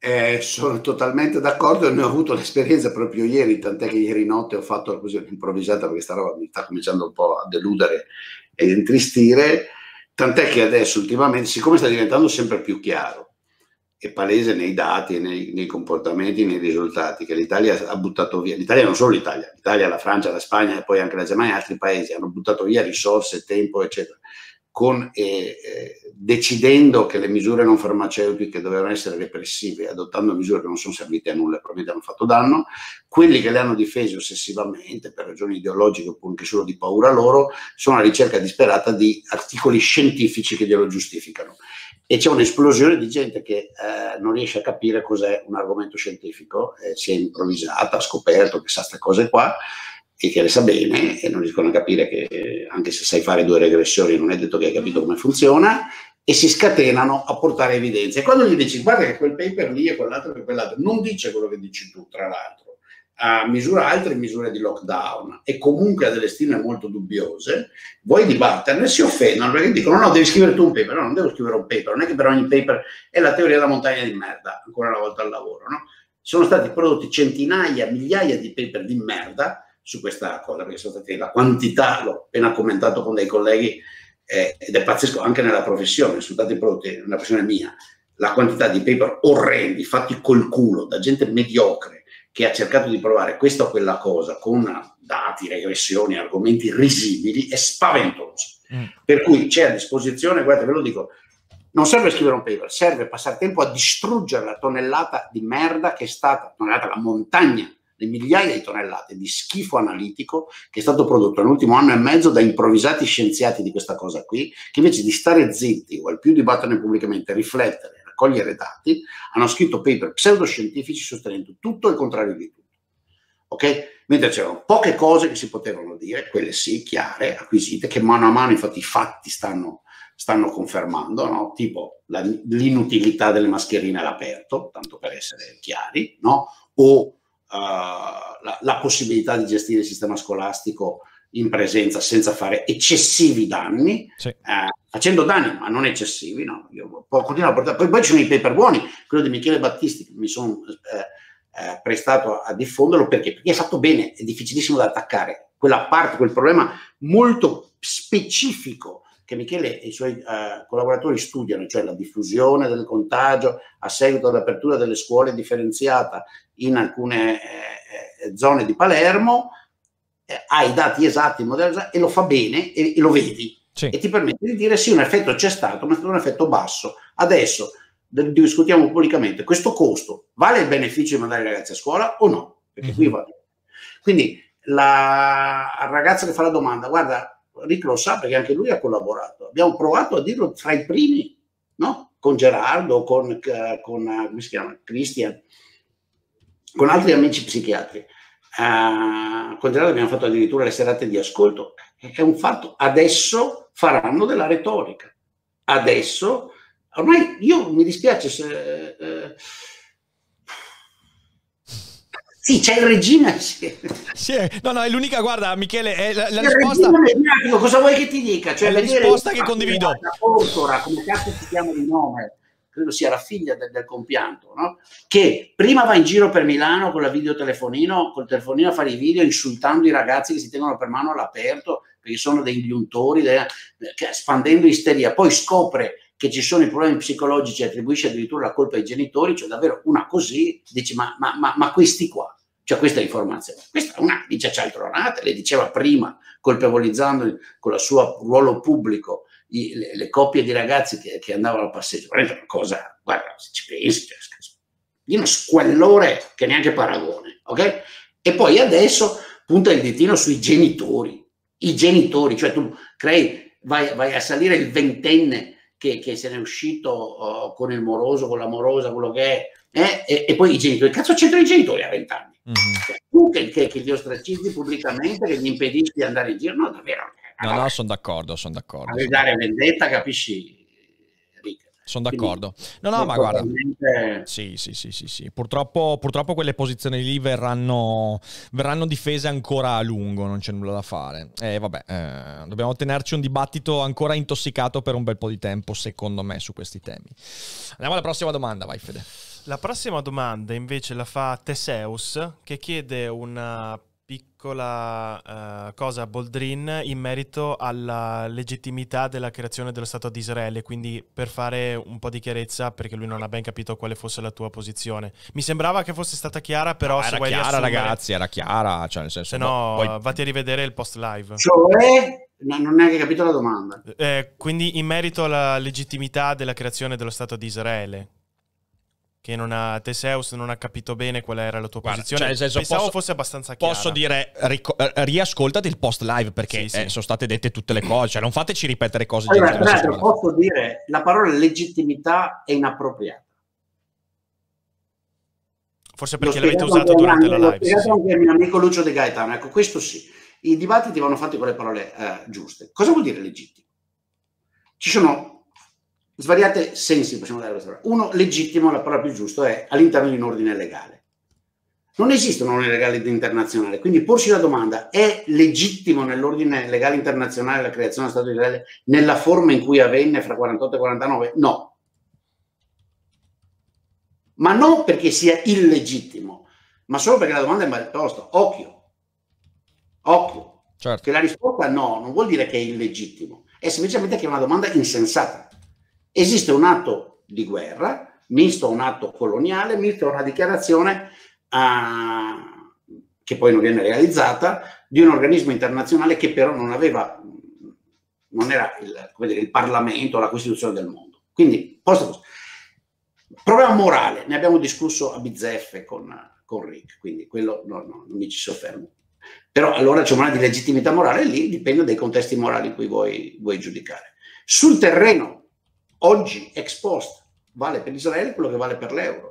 Eh, sono totalmente d'accordo e ne ho avuto l'esperienza proprio ieri, tant'è che ieri notte ho fatto la fusione improvvisata perché sta roba mi sta cominciando un po' a deludere e intristire, tant'è che adesso ultimamente, siccome sta diventando sempre più chiaro e palese nei dati, nei, nei comportamenti, nei risultati che l'Italia ha buttato via, l'Italia non solo l'Italia, l'Italia, la Francia, la Spagna e poi anche la Germania e altri paesi hanno buttato via risorse, tempo, eccetera con, eh, eh, decidendo che le misure non farmaceutiche dovevano essere repressive, adottando misure che non sono servite a nulla e probabilmente hanno fatto danno, quelli che le hanno difese ossessivamente per ragioni ideologiche o anche solo di paura loro, sono alla ricerca disperata di articoli scientifici che glielo giustificano. E c'è un'esplosione di gente che eh, non riesce a capire cos'è un argomento scientifico, eh, si è improvvisata, ha scoperto che sa queste cose qua, e che le sa bene e non riescono a capire che anche se sai fare due regressioni non è detto che hai capito come funziona e si scatenano a portare evidenze. E quando gli dici guarda che quel paper lì e quell'altro che quell'altro, non dice quello che dici tu, tra l'altro, ha misura altre misure di lockdown e comunque ha delle stime molto dubbiose, vuoi dibatterne, si offendono perché dicono no, devi scrivere tu un paper, no, non devo scrivere un paper, non è che per ogni paper è la teoria della montagna di merda, ancora una volta al lavoro, no? Sono stati prodotti centinaia, migliaia di paper di merda su questa cosa, perché sono stati la quantità, l'ho appena commentato con dei colleghi, eh, ed è pazzesco anche nella professione, sono stati prodotti, nella professione mia, la quantità di paper orrendi, fatti col culo, da gente mediocre, che ha cercato di provare questa o quella cosa con dati, regressioni, argomenti risibili, è spaventoso. Mm. Per cui c'è a disposizione, guardate, ve lo dico, non serve scrivere un paper, serve passare tempo a distruggere la tonnellata di merda che è stata, tonnellata, la montagna le migliaia di tonnellate di schifo analitico che è stato prodotto nell'ultimo anno e mezzo da improvvisati scienziati di questa cosa qui, che invece di stare zitti o al più dibatterne pubblicamente, riflettere, raccogliere dati, hanno scritto paper pseudoscientifici sostenendo tutto il contrario di tutto. Ok? Mentre c'erano poche cose che si potevano dire, quelle sì, chiare, acquisite, che mano a mano infatti i fatti stanno, stanno confermando, no? tipo la, l'inutilità delle mascherine all'aperto, tanto per essere chiari, no? o eh, la, la possibilità di gestire il sistema scolastico in presenza senza fare eccessivi danni, sì. eh, facendo danni ma non eccessivi. No? Io può a portare. Poi, poi ci sono i paper buoni, quello di Michele Battisti, che mi sono eh, eh, prestato a, diffonderlo perché? perché è fatto bene, è difficilissimo da attaccare quella parte, quel problema molto specifico che Michele e i suoi eh, collaboratori studiano, cioè la diffusione del contagio a seguito dell'apertura delle scuole differenziata in alcune eh, eh zone di Palermo, eh, ha i dati esatti esatto, e lo fa bene e, e lo vedi. Sì. E ti permette di dire sì, un effetto c'è stato, ma è stato un effetto basso. Adesso discutiamo pubblicamente questo costo, vale il beneficio di mandare i ragazzi a scuola o no? Perché mm-hmm. qui mhm. va. Quindi la ragazza che fa la domanda, guarda, Rick lo sa perché anche lui ha collaborato. Abbiamo provato a dirlo tra i primi, no? Con Gerardo, con, eh, con eh, chiama, Christian, con altri amici psichiatri. Uh, con Gerardo abbiamo fatto addirittura le serate di ascolto. È un fatto. Adesso faranno della retorica. Adesso, ormai io mi dispiace se... Eh, sì, c'è il Regina. C'è. Sì, no, no, è l'unica, guarda Michele, è la, la risposta... Regina, cosa vuoi che ti dica? Cioè, è la risposta che condivido. Portora, come cazzo si chiama di nome? credo sia la figlia del, del compianto, no? che prima va in giro per Milano con il videotelefonino, col telefonino a fare i video insultando i ragazzi che si tengono per mano all'aperto perché sono degli untori, de, spandendo isteria, poi scopre che ci sono i problemi psicologici e attribuisce addirittura la colpa ai genitori, cioè davvero una così, dici ma, ma, ma, ma questi qua. Cioè questa informazione. Questa è una dice cialtronate, le diceva prima, colpevolizzando con il suo ruolo pubblico i, le, le, coppie di ragazzi che, che andavano a passeggio. Veramente una cosa, guarda, se ci pensi, cioè, di uno squallore che neanche paragone, ok? E poi adesso punta il ditino sui genitori, i genitori, cioè tu crei, vai, vai a salire il ventenne che, che se n'è uscito uh, con il moroso, con l'amorosa, quello che è, eh? e, e, poi i genitori, cazzo c'entra i genitori a vent'anni? Mm-hmm. tu che, che, che, li ostracizzi pubblicamente, che gli impedisci di andare in giro, no, davvero. Eh, no, allora, no, sono d'accordo, sono d'accordo. A dare vendetta, capisci? Sono d'accordo. No, no, ma guarda. Sì, sì, sì, sì, sì. Purtroppo, purtroppo quelle posizioni lì verranno, verranno, difese ancora a lungo, non c'è nulla da fare. E eh, vabbè, eh, dobbiamo tenerci un dibattito ancora intossicato per un bel po' di tempo, secondo me, su questi temi. Andiamo alla prossima domanda, vai Fede. La prossima domanda invece la fa Teseus che chiede una piccola uh, cosa a Boldrin in merito alla legittimità della creazione dello Stato di Israele, quindi per fare un po' di chiarezza perché lui non ha ben capito quale fosse la tua posizione. Mi sembrava che fosse stata chiara, però no, se era chiara riassumere... ragazzi, era chiara, cioè nel senso Se no, poi... vatti a rivedere il post live. Cioè No, non hai capito la domanda. Eh, quindi in merito alla legittimità della creazione dello Stato di Israele, che non ha Teseus non ha capito bene qual era la tua Guarda, posizione. Cioè, senso, Pensavo posso, fosse abbastanza chiaro. Posso dire eh, riascoltate il post live perché sì, sì. Eh, sono state dette tutte le cose, cioè non fateci ripetere cose allora, tra l'altro posso dire la parola legittimità è inappropriata. Forse perché l'avete usato durante la live. L'ho sì, anche mio amico Lucio De Gaetano, ecco, questo sì. I dibattiti vanno fatti con le parole eh, giuste. Cosa vuol dire legittimo? Ci sono svariate sensi possiamo dare a questa parola. Uno, legittimo, la parola più giusta è all'interno di un ordine legale. Non esiste un ordine legale internazionale, quindi porsi la domanda è legittimo nell'ordine legale internazionale la creazione dello Stato di Israele nella forma in cui avvenne fra 48 e 49? No. Ma non perché sia illegittimo, ma solo perché la domanda è mal posta. Occhio, occhio. Certo. Che la risposta no, non vuol dire che è illegittimo, è semplicemente che è una domanda insensata. Esiste un atto di guerra, misto a un atto coloniale, misto a una dichiarazione a... che poi non viene realizzata, di un organismo internazionale che però non aveva, non era il, dire, il Parlamento, la Costituzione del mondo. Quindi, posto così. Problema morale, ne abbiamo discusso a bizzeffe con, con Rick, quindi quello no, no, non mi ci soffermo. Però allora c'è una di legittimità morale lì, dipende dai contesti morali in cui vuoi, vuoi giudicare. Sul terreno oggi ex post vale per Israele quello che vale per l'euro.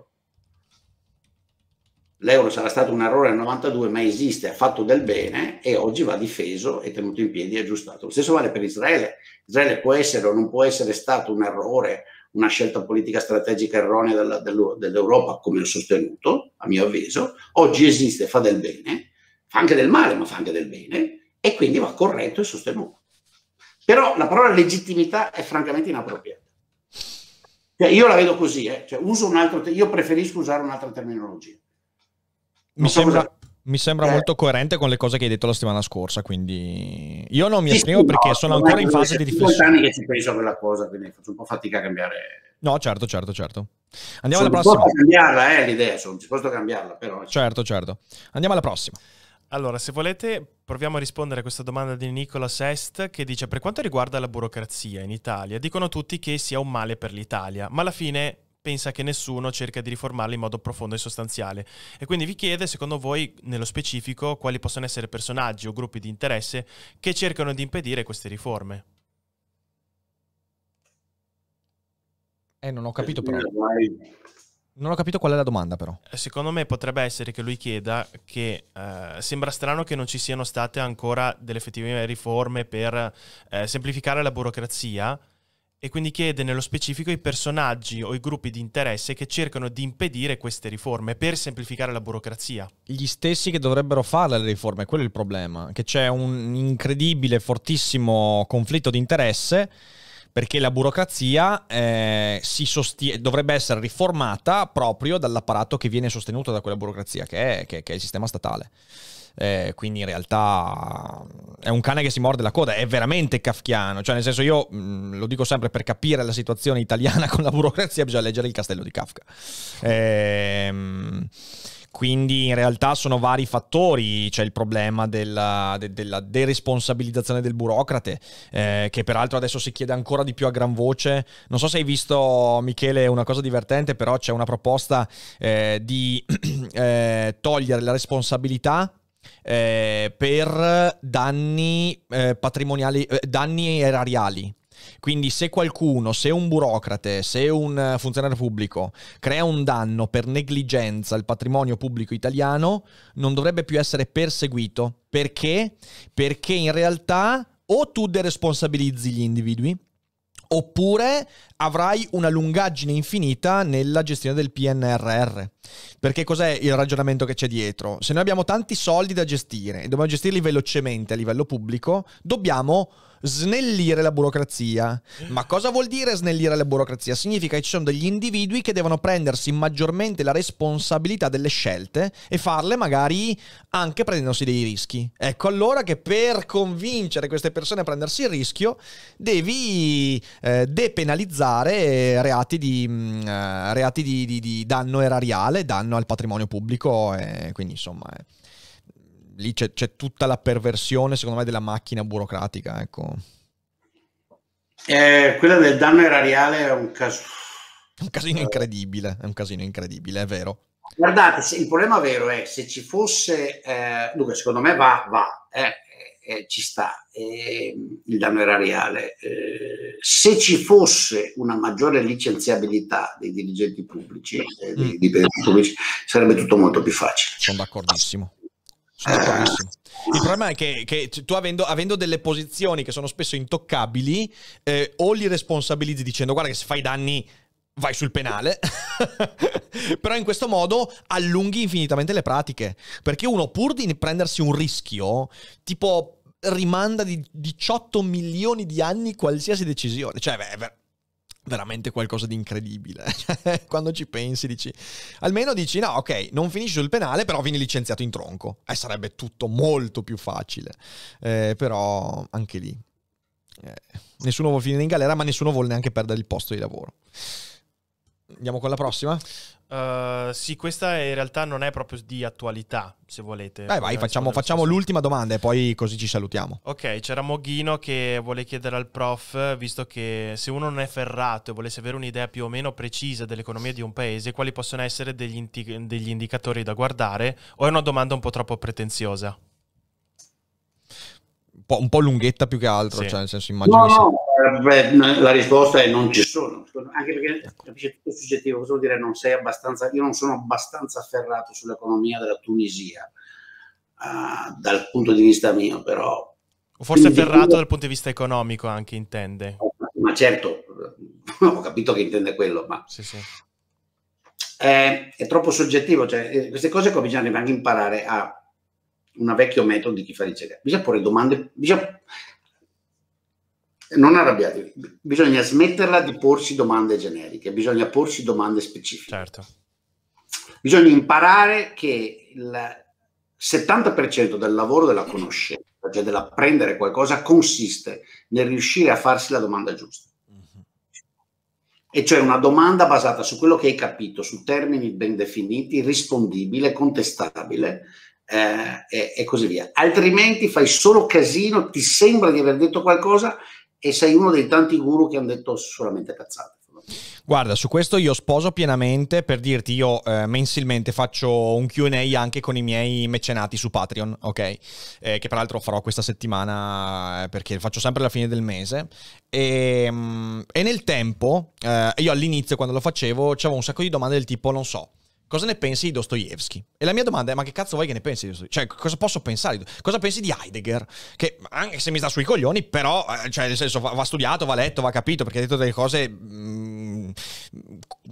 L'euro sarà stato un errore nel 92, ma esiste, ha fatto del bene e oggi va difeso e tenuto in piedi e aggiustato. Lo stesso vale per Israele. Israele può essere o non può essere stato un errore, una scelta politica strategica erronea dell'Europa, come ho sostenuto, a mio avviso. Oggi esiste, fa del bene, fa anche del male, ma fa anche del bene, e quindi va corretto e sostenuto. Però la parola legittimità è francamente inappropriata. Cioè, io la vedo così, eh. cioè, altro, io preferisco usare un'altra terminologia. Mi so sembra, mi sembra eh. molto coerente con le cose che hai detto la settimana scorsa, quindi io non mi sì, esprimo sì, perché no, sono ancora in fase di riflessione. anni che ci penso a quella cosa, quindi faccio un po' fatica a cambiare. No, certo, certo, certo. Andiamo sono alla prossima. Posso cambiarla, eh, l'idea, sono disposto a cambiarla, però. Eh. Certo, certo. Andiamo alla prossima. Allora, se volete, proviamo a rispondere a questa domanda di Nicola Sest che dice: Per quanto riguarda la burocrazia in Italia, dicono tutti che sia un male per l'Italia, ma alla fine pensa che nessuno cerca di riformarla in modo profondo e sostanziale. E quindi vi chiede, secondo voi, nello specifico, quali possono essere personaggi o gruppi di interesse che cercano di impedire queste riforme. Eh, non ho capito però. Eh, non ho capito qual è la domanda, però. Eh, secondo me potrebbe essere che lui chieda che eh, sembra strano che non ci siano state ancora delle effettive riforme per eh, semplificare la burocrazia e quindi chiede nello specifico i personaggi o i gruppi di interesse che cercano di impedire queste riforme per semplificare la burocrazia. Gli stessi che dovrebbero fare le riforme, quello è il problema, che c'è un incredibile, fortissimo conflitto di interesse perché la burocrazia eh, sosti- dovrebbe essere riformata proprio dall'apparato che viene sostenuto da quella burocrazia, che è, che, che è il sistema statale. Eh, quindi in realtà mm, è un cane che si morde la coda, è veramente kafkiano. Cioè, nel senso, io mh, mm, lo dico sempre per capire la situazione italiana <laughs> con la burocrazia, bisogna leggere il castello di Kafka. Ehm. Quindi in realtà sono vari fattori, c'è il problema della, de, della deresponsabilizzazione del burocrate, eh, che peraltro adesso si chiede ancora di più a gran voce. Non so se hai visto Michele una cosa divertente, però c'è una proposta eh, di <clears throat> eh, togliere la responsabilità eh, per danni eh, patrimoniali, eh, danni erariali. Quindi se qualcuno, se un burocrate, se un eh, funzionario pubblico crea un danno per negligenza al patrimonio pubblico italiano, non dovrebbe più essere perseguito. Perché? Perché in realtà o tu deresponsabilizzi gli individui, oppure avrai una lungaggine infinita nella gestione del PNRR. Perché cos'è il ragionamento che c'è dietro? Se noi abbiamo tanti soldi da gestire e dobbiamo gestirli velocemente a livello pubblico, dobbiamo snellire la burocrazia. Ma cosa vuol dire snellire la burocrazia? Significa che ci sono degli individui che devono prendersi maggiormente la responsabilità delle scelte e farle magari anche prendendosi dei rischi. Ecco allora che per convincere queste persone a prendersi il rischio devi eh, depenalizzare reati, di, mm, eh, reati di, di, di, danno erariale, danno al patrimonio pubblico e eh, quindi insomma... Eh lì c'è, c'è, tutta la perversione, secondo me, della macchina burocratica. Ecco. Eh, quella del danno erariale è un caso. Un casino eh. incredibile, è un casino incredibile, è vero. Guardate, se, il problema vero è se ci fosse, eh, dunque secondo me va, va, eh, eh, eh ci sta, ehm, il danno erariale. se ci fosse una maggiore licenziabilità dei dirigenti pubblici, dei mm. dipendenti pubblici, sarebbe tutto molto più facile. Sono d'accordissimo sono d'accordissimo. Il problema è che, che tu avendo, avendo, delle posizioni che sono spesso intoccabili, eh, o li responsabilizzi dicendo guarda che se fai danni vai sul penale, <laughs> però in questo modo allunghi infinitamente le pratiche, perché uno pur di prendersi un rischio, tipo rimanda di 18 milioni di anni qualsiasi decisione, cioè beh, veramente qualcosa di incredibile. <laughs> Quando ci pensi dici, almeno dici no, ok, non finisci sul penale, però vieni licenziato in tronco. Eh, sarebbe tutto molto più facile. Eh, però anche lì, eh, nessuno vuole finire in galera, ma nessuno vuole neanche perdere il posto di lavoro. Andiamo con la prossima? Uh, sì, questa in realtà non è proprio di attualità, se volete. Beh, vai, eh, facciamo, cioè, facciamo l'ultima domanda e poi così ci salutiamo. Ok, c'era Moghino che vuole chiedere al prof, visto che se uno non è ferrato e volesse avere un'idea più o meno precisa dell'economia di un paese, quali possono essere degli, indi- degli indicatori da guardare? O è una domanda un po' troppo pretenziosa? po', un po' lunghetta più che altro, sì. cioè nel senso immagino... No, no, eh, beh, la risposta è non ci sono, anche perché capisci tutto soggettivo, cosa vuol dire non sei abbastanza, io non sono abbastanza afferrato sull'economia della Tunisia, uh, dal punto di vista mio però. O forse Quindi, afferrato dal punto di vista economico anche intende. Oh, ma certo, <laughs> ho capito che intende quello, ma... Sì, sì. È, eh, è troppo soggettivo, cioè, eh, queste cose cominciano anche a imparare a un vecchio metodo di chi fa ricerca. Bisogna porre domande, bisogna... non arrabbiatevi, bisogna smetterla di porsi domande generiche, bisogna porsi domande specifiche. Certo. Bisogna imparare che il 70% del lavoro della conoscenza, cioè dell'apprendere qualcosa, consiste nel riuscire a farsi la domanda giusta mhm. e cioè una domanda basata su quello che hai capito, su termini ben definiti, rispondibile, contestabile, eh, e, e, così via. Altrimenti fai solo casino, ti sembra di aver detto qualcosa e sei uno dei tanti guru che hanno detto solamente cazzate. Guarda, su questo io sposo pienamente per dirti io eh, mensilmente faccio un Q&A anche con i miei mecenati su Patreon, ok? Eh, che peraltro farò questa settimana eh, perché faccio sempre alla fine del mese. E, ehm, e nel tempo, eh, io all'inizio quando lo facevo, c'avevo un sacco di domande del tipo, non so, cosa ne pensi di Dostoevsky? E la mia domanda è, ma che cazzo vuoi che ne pensi di Dostoevsky? Cioè, cosa posso pensare? Cosa pensi di Heidegger? Che, anche se mi sta sui coglioni, però, eh, cioè, nel senso, va, va studiato, va letto, va capito, perché ha detto delle cose... Mm,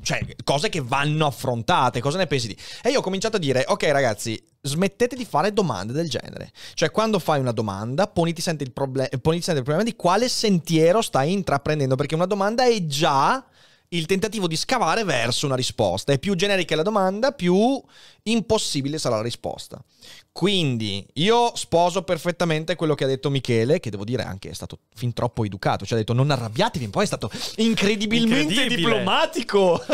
cioè, cose che vanno affrontate, cosa ne pensi di... E io ho cominciato a dire, ok ragazzi, smettete di fare domande del genere. Cioè, quando fai una domanda, poniti sempre il, proble- il problema di quale sentiero stai intraprendendo, perché una domanda è già il tentativo di scavare verso una risposta. E più generica è la domanda, più impossibile sarà la risposta. Quindi io sposo perfettamente quello che ha detto Michele, che devo dire anche è stato fin troppo educato, cioè ha detto non arrabbiatevi, poi è stato incredibilmente diplomatico. <laughs>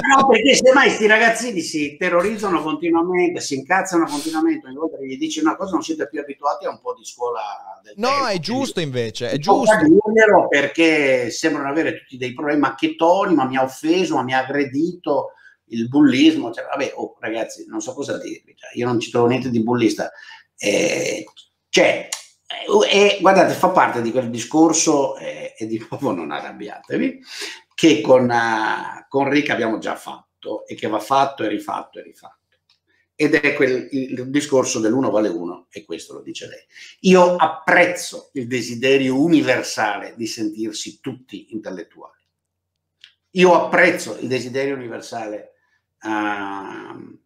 No, perché semmai questi ragazzini si terrorizzano continuamente, si incazzano continuamente, ogni volta che gli dici una cosa non siete più abituati a un po' di scuola del No, tempo, è giusto invece, è giusto. Perché sembrano avere tutti dei problemi, ma che Tony, ma mi ha offeso, ma mi ha aggredito il bullismo, cioè, vabbè, oh, ragazzi, non so cosa dirvi, cioè, io non ci trovo niente di bullista. Eh, cioè, e eh, eh, guardate, fa parte di quel discorso, eh, e di nuovo non arrabbiatevi, che con, uh, con Rick abbiamo già fatto e che va fatto e rifatto e rifatto. Ed è quel, il discorso dell'uno vale uno, e questo lo dice lei. Io apprezzo il desiderio universale di sentirsi tutti intellettuali. Io apprezzo il desiderio universale Ehm,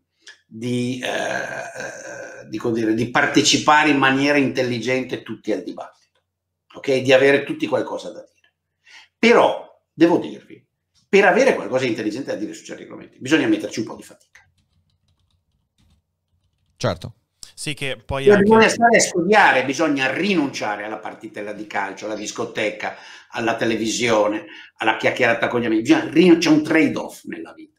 di, uh, di, dire, di, partecipare in maniera intelligente tutti al dibattito, ok? Di avere tutti qualcosa da dire. Però, devo dirvi, per avere qualcosa di intelligente da dire su certi argomenti, bisogna metterci un po' di fatica. Certo. Sì, che poi anche... bisogna stare a studiare, bisogna rinunciare alla partitella di calcio, alla discoteca, alla televisione, alla chiacchierata con gli amici. C'è un trade-off nella vita.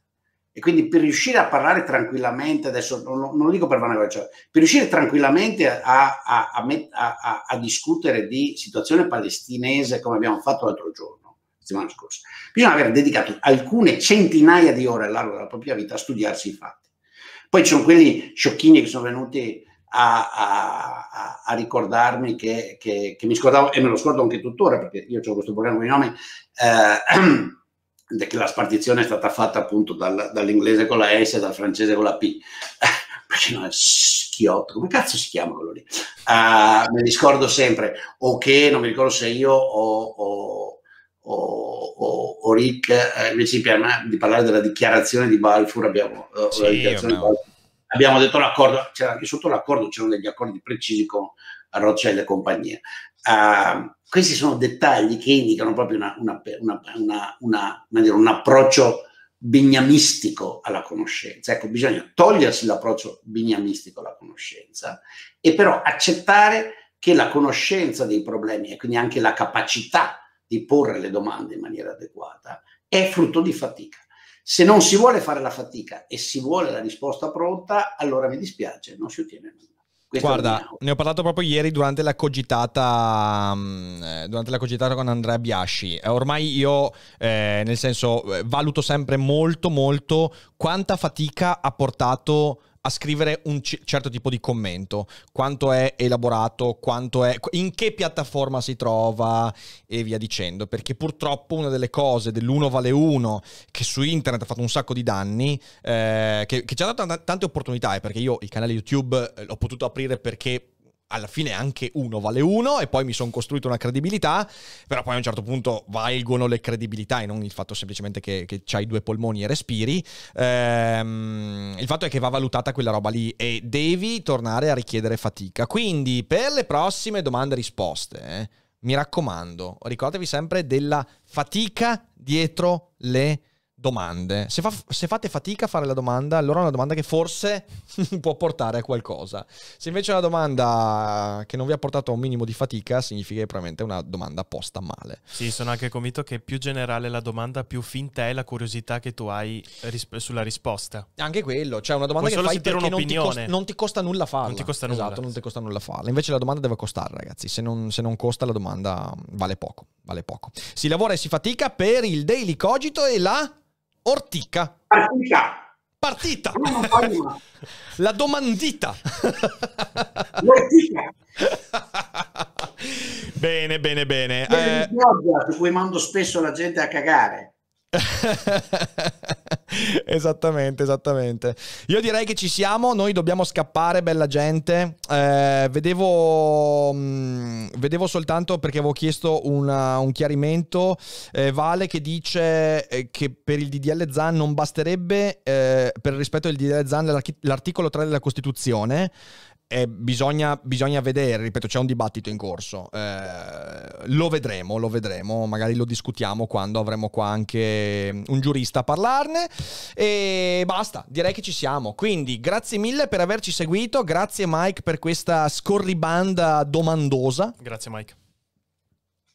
E quindi per riuscire a parlare tranquillamente, adesso non, non lo dico per vanagloria, cioè, per riuscire tranquillamente a, a, a, a, discutere di situazione palestinese come abbiamo fatto l'altro giorno, settimana scorsa, bisogna aver dedicato alcune centinaia di ore all'arco della propria vita a studiarsi i fatti. Poi ci sono quelli sciocchini che sono venuti a, a, a, ricordarmi che, che, che, mi scordavo, e me lo scordo anche tuttora perché io ho questo problema con i nomi, eh, <clears throat> che la spartizione è stata fatta appunto dal, dall'inglese con la S e dal francese con la P. Perché non è schiotto, come cazzo si chiama quello lì? Uh, me mi scordo sempre, o che non mi ricordo se io o, o, o, o Rick, eh, invece di parlare della dichiarazione di Balfour, abbiamo, eh, sì, di Balfour. abbiamo detto l'accordo, c'era anche sotto l'accordo c'erano degli accordi precisi con Rothschild e compagnia. Uh, questi sono dettagli che indicano proprio una, una, una, dire, un approccio bignamistico alla conoscenza. Ecco, bisogna togliersi l'approccio bignamistico alla conoscenza e però accettare che la conoscenza dei problemi e quindi anche la capacità di porre le domande in maniera adeguata è frutto di fatica. Se non si vuole fare la fatica e si vuole la risposta pronta, allora mi dispiace, non si ottiene nulla. Questo Guarda, ne ho parlato proprio ieri durante la cogitata, mm, eh, durante la cogitata con Andrea Biasci. Eh, ormai io, eh, nel senso, eh, valuto sempre molto, molto quanta fatica ha portato a scrivere un c- certo tipo di commento, quanto è elaborato, quanto è, in che piattaforma si trova e via dicendo, perché purtroppo una delle cose dell'uno vale uno che su internet ha fatto un sacco di danni, eh, che, che, ci ha dato t- tante opportunità, eh, perché io il canale YouTube eh, l'ho potuto aprire perché alla fine anche uno vale uno e poi mi sono costruito una credibilità, però poi a un certo punto valgono le credibilità e non il fatto semplicemente che, che hai due polmoni e respiri. Ehm, il fatto è che va valutata quella roba lì e devi tornare a richiedere fatica. Quindi per le prossime domande e risposte, eh, mi raccomando, ricordatevi sempre della fatica dietro le risposte domande. Se, fa, se, fate fatica a fare la domanda, allora è una domanda che forse <laughs> può portare a qualcosa. Se invece è una domanda che non vi ha portato a un minimo di fatica, significa che probabilmente è una domanda posta male. Sì, sono anche convinto che più generale la domanda, più finta è la curiosità che tu hai ris- sulla risposta. Anche quello, cioè una domanda Puoi che fai perché non ti, costa, non ti, costa, nulla farla. Non ti costa nulla. Esatto, non ti costa nulla farla. Invece la domanda deve costare, ragazzi. Se non, se non costa la domanda vale poco, vale poco. Si lavora e si fatica per il daily cogito e la... Ortica. Partita. Partita. <laughs> La domandita. L'ortica. bene, bene, bene. Eh... Pioggia, per cui mando spesso la gente a cagare. <laughs> esattamente, esattamente. Io direi che ci siamo, noi dobbiamo scappare, bella gente. Eh, vedevo, mh, mm, vedevo soltanto perché avevo chiesto una, un chiarimento. Eh, vale che dice eh, che per il DDL ZAN non basterebbe, eh, per rispetto del DDL ZAN, l'articolo 3 della Costituzione eh, bisogna, bisogna, vedere, ripeto, c'è un dibattito in corso. Eh, lo vedremo, lo vedremo, magari lo discutiamo quando avremo qua anche un giurista a parlarne. E basta, direi che ci siamo. Quindi grazie mille per averci seguito, grazie Mike per questa scorribanda domandosa. Grazie Mike.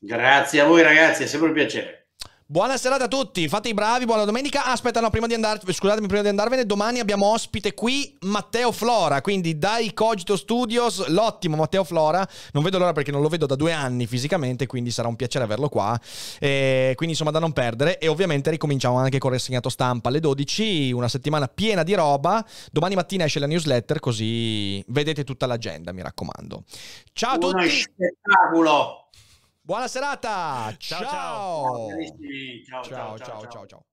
Grazie a voi ragazzi, è sempre un piacere. Buona serata a tutti, fate i bravi, buona domenica. aspetta, no, prima di andarvene, scusatemi, prima di andarvene, domani abbiamo ospite qui Matteo Flora, quindi dai Cogito Studios, l'ottimo Matteo Flora. Non vedo l'ora perché non lo vedo da due anni fisicamente, quindi sarà un piacere averlo qua. E quindi insomma da non perdere. E ovviamente ricominciamo anche con il segnato stampa alle 12, una settimana piena di roba. Domani mattina esce la newsletter, così vedete tutta l'agenda, mi raccomando. Ciao a Buon tutti! spettacolo! Buona serata. Ciao ciao. Ciao ciao ciao ciao. ciao, ciao. ciao